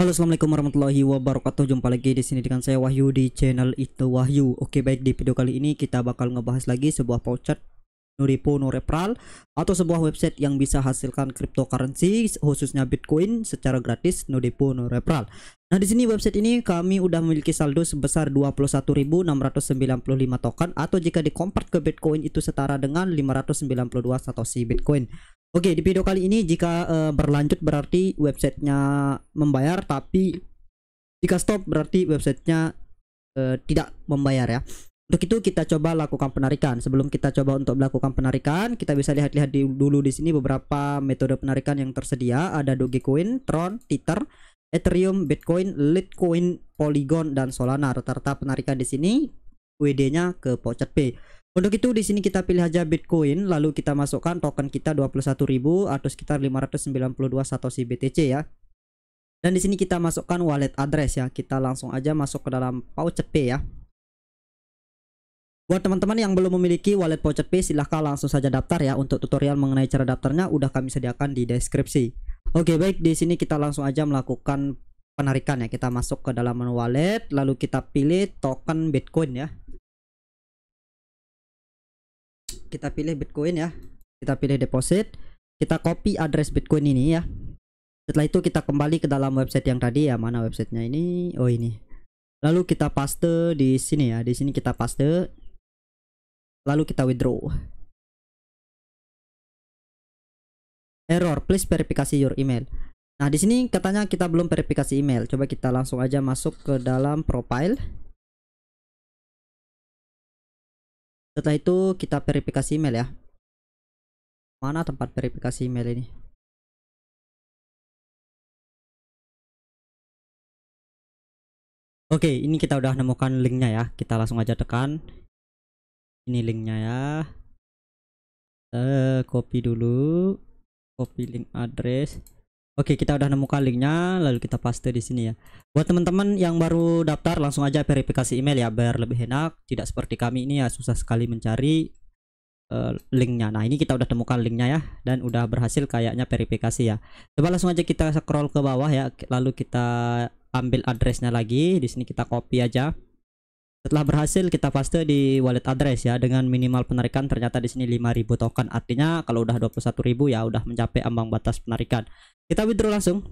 Halo assalamualaikum warahmatullahi wabarakatuh jumpa lagi di sini dengan saya Wahyu di channel itu Wahyu oke baik di video kali ini kita bakal ngebahas lagi sebuah voucher Nuripo, Norepral atau sebuah website yang bisa hasilkan cryptocurrency khususnya Bitcoin secara gratis Nodepo Norepral. Nah, di sini website ini kami udah memiliki saldo sebesar 21.695 token atau jika dikompart ke Bitcoin itu setara dengan 592 satoshi Bitcoin. Oke, di video kali ini jika uh, berlanjut berarti websitenya membayar tapi jika stop berarti websitenya uh, tidak membayar ya. Untuk itu kita coba lakukan penarikan. Sebelum kita coba untuk melakukan penarikan, kita bisa lihat-lihat dulu di sini beberapa metode penarikan yang tersedia. Ada Dogecoin, Tron, Tether, Ethereum, Bitcoin, Litecoin, Polygon, dan Solana. Rata-rata penarikan di sini WD-nya ke Pocket Pay. Untuk itu di sini kita pilih aja Bitcoin, lalu kita masukkan token kita 21.000 atau sekitar 592 Satoshi BTC ya. Dan di sini kita masukkan wallet address ya. Kita langsung aja masuk ke dalam Pocket Pay ya. Buat teman-teman yang belum memiliki wallet Pocepay, silahkan langsung saja daftar ya. Untuk tutorial mengenai cara daftarnya udah kami sediakan di deskripsi. Oke, baik di sini kita langsung aja melakukan penarikan ya. Kita masuk ke dalam menu wallet, lalu kita pilih token Bitcoin ya. Kita pilih Bitcoin ya. Kita pilih deposit. Kita copy address Bitcoin ini ya. Setelah itu kita kembali ke dalam website yang tadi ya. Mana websitenya ini? Oh ini. Lalu kita paste di sini ya. Di sini kita paste lalu kita withdraw error please verifikasi your email nah di sini katanya kita belum verifikasi email coba kita langsung aja masuk ke dalam profile setelah itu kita verifikasi email ya mana tempat verifikasi email ini Oke, ini kita udah nemukan linknya ya. Kita langsung aja tekan ini linknya ya eh copy dulu copy link address Oke kita udah nemukan linknya lalu kita paste di sini ya buat teman-teman yang baru daftar langsung aja verifikasi email ya biar lebih enak tidak seperti kami ini ya susah sekali mencari eh, linknya nah ini kita udah temukan linknya ya dan udah berhasil kayaknya verifikasi ya coba langsung aja kita scroll ke bawah ya lalu kita ambil addressnya lagi di sini kita copy aja setelah berhasil kita paste di wallet address ya dengan minimal penarikan ternyata di sini 5000 token. Artinya kalau udah 21.000 ya udah mencapai ambang batas penarikan. Kita withdraw langsung.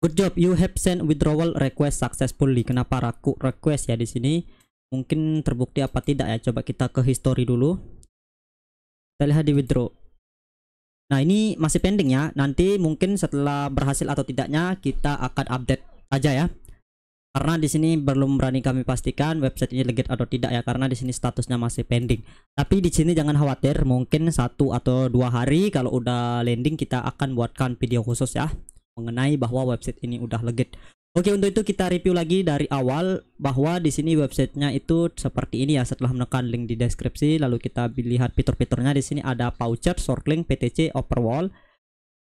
Good job, you have sent withdrawal request successfully. Kenapa raku request ya di sini? Mungkin terbukti apa tidak ya? Coba kita ke history dulu. Kita lihat di withdraw. Nah, ini masih pending ya. Nanti mungkin setelah berhasil atau tidaknya kita akan update aja ya karena di sini belum berani kami pastikan website ini legit atau tidak ya karena di sini statusnya masih pending tapi di sini jangan khawatir mungkin satu atau dua hari kalau udah landing kita akan buatkan video khusus ya mengenai bahwa website ini udah legit Oke untuk itu kita review lagi dari awal bahwa di sini websitenya itu seperti ini ya setelah menekan link di deskripsi lalu kita lihat fitur-fiturnya di sini ada voucher, shortlink, PTC, overwall,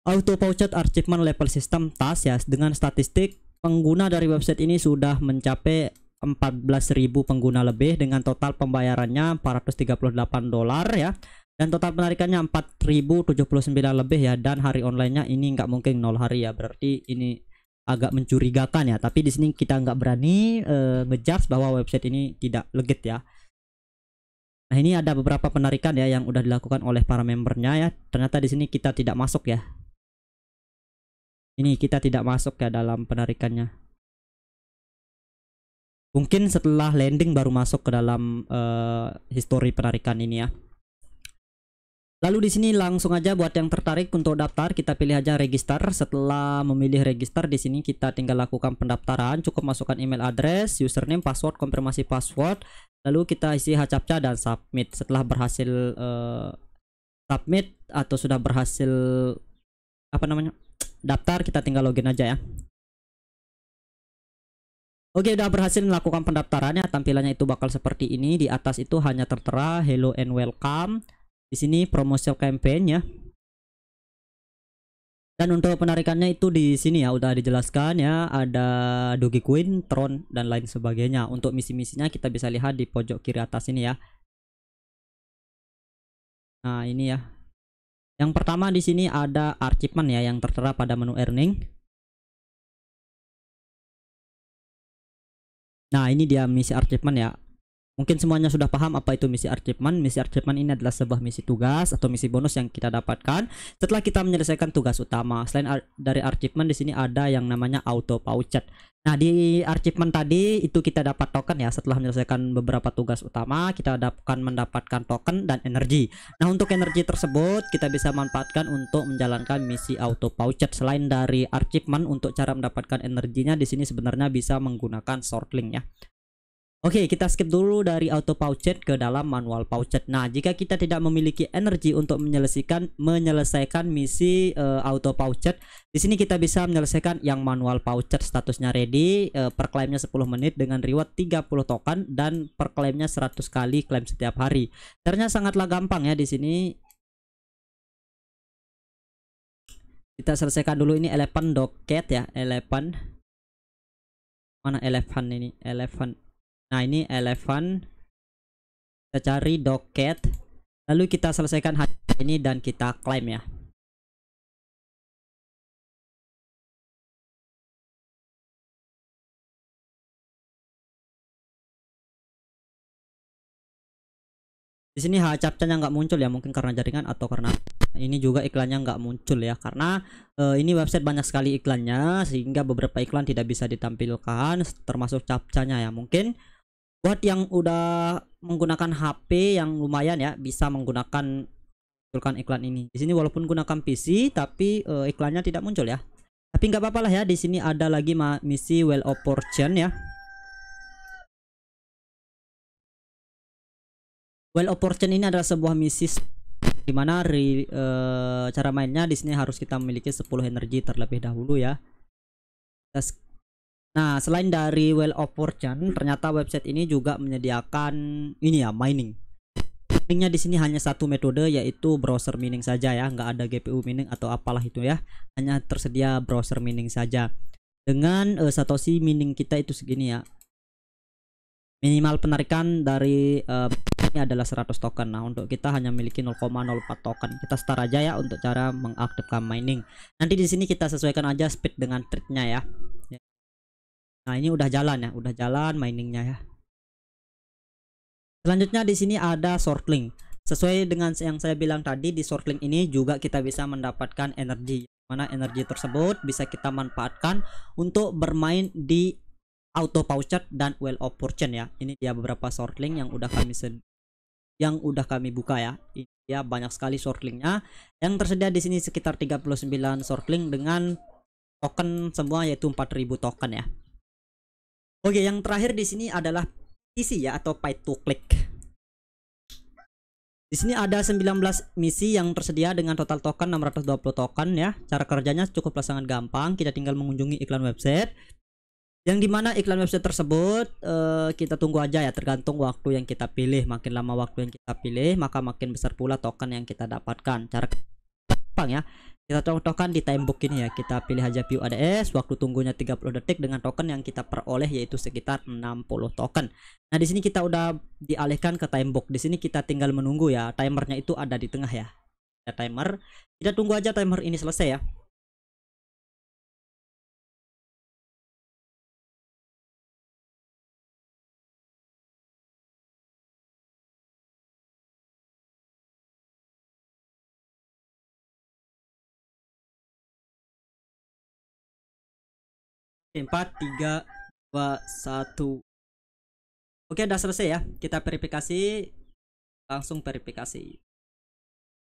auto voucher, achievement, level system, tas ya dengan statistik pengguna dari website ini sudah mencapai 14.000 pengguna lebih dengan total pembayarannya 438 dolar ya dan total penarikannya 4.079 lebih ya dan hari onlinenya ini nggak mungkin nol hari ya berarti ini agak mencurigakan ya tapi di sini kita nggak berani uh, ngejudge bahwa website ini tidak legit ya nah ini ada beberapa penarikan ya yang udah dilakukan oleh para membernya ya ternyata di sini kita tidak masuk ya ini kita tidak masuk ya dalam penarikannya mungkin setelah landing baru masuk ke dalam uh, histori penarikan ini ya lalu di sini langsung aja buat yang tertarik untuk daftar kita pilih aja register setelah memilih register di sini kita tinggal lakukan pendaftaran cukup masukkan email address username password konfirmasi password lalu kita isi hcapca dan submit setelah berhasil uh, submit atau sudah berhasil apa namanya daftar kita tinggal login aja ya Oke udah berhasil melakukan pendaftarannya tampilannya itu bakal seperti ini di atas itu hanya tertera hello and welcome di sini promotional campaign ya dan untuk penarikannya itu di sini ya udah dijelaskan ya ada Doge Queen, Tron dan lain sebagainya untuk misi-misinya kita bisa lihat di pojok kiri atas ini ya nah ini ya yang pertama di sini ada achievement ya yang tertera pada menu earning. Nah, ini dia misi achievement ya. Mungkin semuanya sudah paham apa itu misi achievement. Misi achievement ini adalah sebuah misi tugas atau misi bonus yang kita dapatkan setelah kita menyelesaikan tugas utama. Selain dari achievement di sini ada yang namanya auto pouchet. Nah, di achievement tadi itu kita dapat token ya setelah menyelesaikan beberapa tugas utama, kita dapatkan mendapatkan token dan energi. Nah, untuk energi tersebut kita bisa manfaatkan untuk menjalankan misi auto pouchet. Selain dari achievement untuk cara mendapatkan energinya di sini sebenarnya bisa menggunakan shortlink ya. Oke, okay, kita skip dulu dari auto pouchet ke dalam manual pouchet. Nah, jika kita tidak memiliki energi untuk menyelesaikan menyelesaikan misi uh, auto pouchet, di sini kita bisa menyelesaikan yang manual pouchet statusnya ready, uh, per klaimnya 10 menit dengan reward 30 token dan per klaimnya 100 kali klaim setiap hari. Caranya sangatlah gampang ya di sini. Kita selesaikan dulu ini elephant docket ya, elephant. Mana elephant ini? Elephant nah ini elephant kita cari docket lalu kita selesaikan ini dan kita klaim ya di sini H nggak muncul ya mungkin karena jaringan atau karena ini juga iklannya nggak muncul ya karena e, ini website banyak sekali iklannya sehingga beberapa iklan tidak bisa ditampilkan termasuk capcanya ya mungkin buat yang udah menggunakan HP yang lumayan ya bisa menggunakan munculkan iklan ini di sini walaupun gunakan PC tapi uh, iklannya tidak muncul ya tapi nggak apa-apa lah ya di sini ada lagi misi well of Fortune ya well of Fortune ini adalah sebuah misi dimana re, e, cara mainnya di sini harus kita memiliki 10 energi terlebih dahulu ya Nah, selain dari Well of Fortune, ternyata website ini juga menyediakan ini ya, mining. Miningnya di sini hanya satu metode yaitu browser mining saja ya, nggak ada GPU mining atau apalah itu ya. Hanya tersedia browser mining saja. Dengan uh, Satoshi mining kita itu segini ya. Minimal penarikan dari uh, ini adalah 100 token. Nah, untuk kita hanya memiliki 0,04 token. Kita start aja ya untuk cara mengaktifkan mining. Nanti di sini kita sesuaikan aja speed dengan triknya ya Nah, ini udah jalan ya, udah jalan miningnya ya. Selanjutnya di sini ada shortlink. Sesuai dengan yang saya bilang tadi di shortlink ini juga kita bisa mendapatkan energi. Mana energi tersebut bisa kita manfaatkan untuk bermain di auto pouchet dan well of fortune ya. Ini dia beberapa shortlink yang udah kami yang udah kami buka ya. Ini dia banyak sekali shortlinknya. Yang tersedia di sini sekitar 39 shortlink dengan token semua yaitu 4000 token ya. Oke, yang terakhir di sini adalah PC ya atau pay to click. Di sini ada 19 misi yang tersedia dengan total token 620 token ya. Cara kerjanya cukup sangat gampang, kita tinggal mengunjungi iklan website. Yang dimana iklan website tersebut uh, kita tunggu aja ya tergantung waktu yang kita pilih. Makin lama waktu yang kita pilih, maka makin besar pula token yang kita dapatkan. Cara gampang ya kita contohkan di tembok ini ya kita pilih aja view ADS waktu tunggunya 30 detik dengan token yang kita peroleh yaitu sekitar 60 token nah di sini kita udah dialihkan ke timebook di sini kita tinggal menunggu ya timernya itu ada di tengah ya ada timer kita tunggu aja timer ini selesai ya empat tiga dua satu Oke udah selesai ya kita verifikasi langsung verifikasi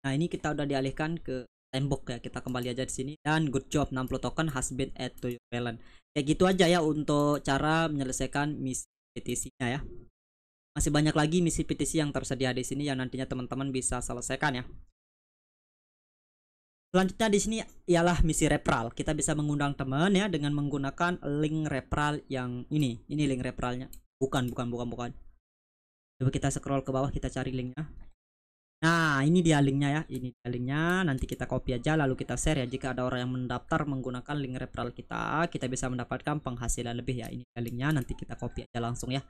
Nah ini kita udah dialihkan ke tembok ya kita kembali aja di sini dan good job 60 token has been add to your balance ya gitu aja ya untuk cara menyelesaikan misi PTC nya ya masih banyak lagi misi PTC yang tersedia di sini yang nantinya teman-teman bisa selesaikan ya Selanjutnya di sini ialah misi referral. Kita bisa mengundang teman ya dengan menggunakan link referral yang ini. Ini link referralnya. Bukan, bukan, bukan, bukan. Coba kita scroll ke bawah kita cari linknya. Nah, ini dia linknya ya. Ini dia linknya. Nanti kita copy aja lalu kita share ya. Jika ada orang yang mendaftar menggunakan link referral kita, kita bisa mendapatkan penghasilan lebih ya. Ini dia linknya. Nanti kita copy aja langsung ya.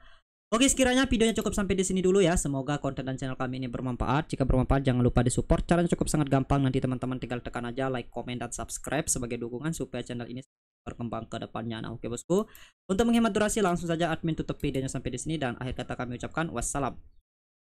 Oke sekiranya videonya cukup sampai di sini dulu ya Semoga konten dan channel kami ini bermanfaat Jika bermanfaat jangan lupa di support Caranya cukup sangat gampang Nanti teman-teman tinggal tekan aja like, comment dan subscribe Sebagai dukungan supaya channel ini berkembang ke depannya Nah oke bosku Untuk menghemat durasi langsung saja admin tutup videonya sampai di sini Dan akhir kata kami ucapkan wassalam